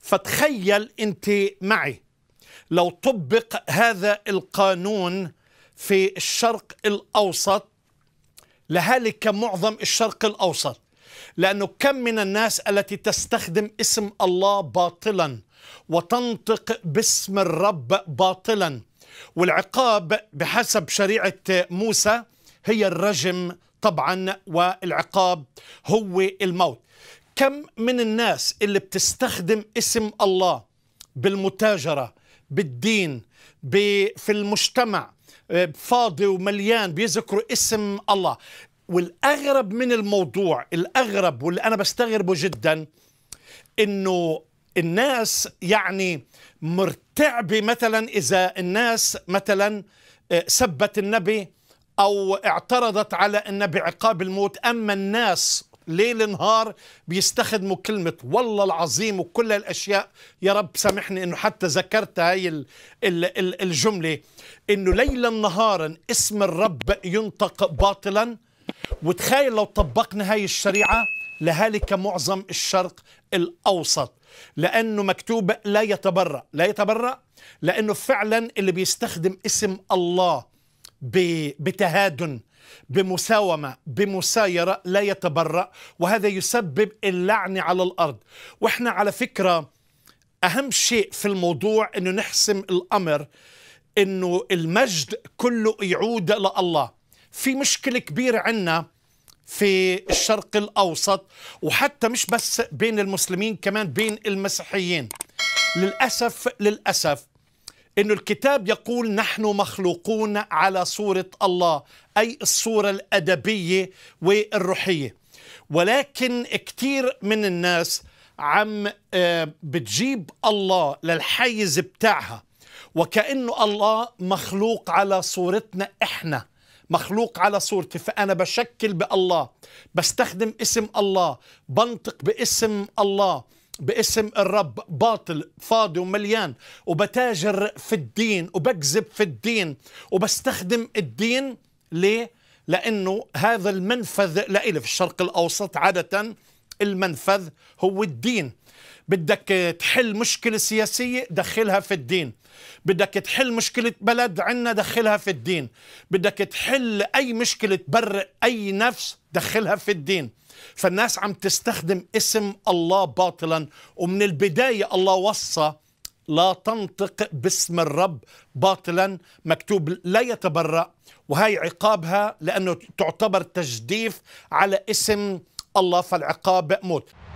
فتخيل انت معي لو طبق هذا القانون في الشرق الاوسط لهالك معظم الشرق الاوسط لانه كم من الناس التي تستخدم اسم الله باطلا وتنطق باسم الرب باطلا والعقاب بحسب شريعه موسى هي الرجم طبعا والعقاب هو الموت كم من الناس اللي بتستخدم اسم الله بالمتاجرة بالدين في المجتمع آه، فاضي ومليان بيذكروا اسم الله والأغرب من الموضوع الأغرب واللي أنا بستغربه جدا إنه الناس يعني مرتعبة مثلا إذا الناس مثلا آه، سبت النبي أو اعترضت على النبي عقاب الموت أما الناس ليل نهار بيستخدموا كلمة والله العظيم وكل الأشياء يا رب سامحني أنه حتى ذكرت هاي الجملة أنه ليلا نهارا اسم الرب ينطق باطلا وتخيل لو طبقنا هاي الشريعة لهالك معظم الشرق الأوسط لأنه مكتوب لا يتبرأ لا يتبرأ لأنه فعلا اللي بيستخدم اسم الله بتهادن بمساومة بمسايرة لا يتبرأ وهذا يسبب اللعنة على الأرض وإحنا على فكرة أهم شيء في الموضوع أنه نحسم الأمر أنه المجد كله يعود لله في مشكلة كبيرة عندنا في الشرق الأوسط وحتى مش بس بين المسلمين كمان بين المسيحيين للأسف للأسف أن الكتاب يقول نحن مخلوقون على صورة الله أي الصورة الأدبية والروحية ولكن كثير من الناس عم آه، بتجيب الله للحيز بتاعها وكأنه الله مخلوق على صورتنا إحنا مخلوق على صورتي فأنا بشكل بالله بستخدم اسم الله بنطق باسم الله باسم الرب باطل فاضي ومليان وبتاجر في الدين وبكذب في الدين وبستخدم الدين ليه؟ لأنه هذا المنفذ لإلي في الشرق الأوسط عادةً المنفذ هو الدين بدك تحل مشكلة سياسية دخلها في الدين بدك تحل مشكلة بلد عنا دخلها في الدين بدك تحل أي مشكلة بر أي نفس دخلها في الدين فالناس عم تستخدم اسم الله باطلا ومن البداية الله وصى لا تنطق باسم الرب باطلا مكتوب لا يتبرأ وهي عقابها لأنه تعتبر تجديف على اسم الله فالعقاب موت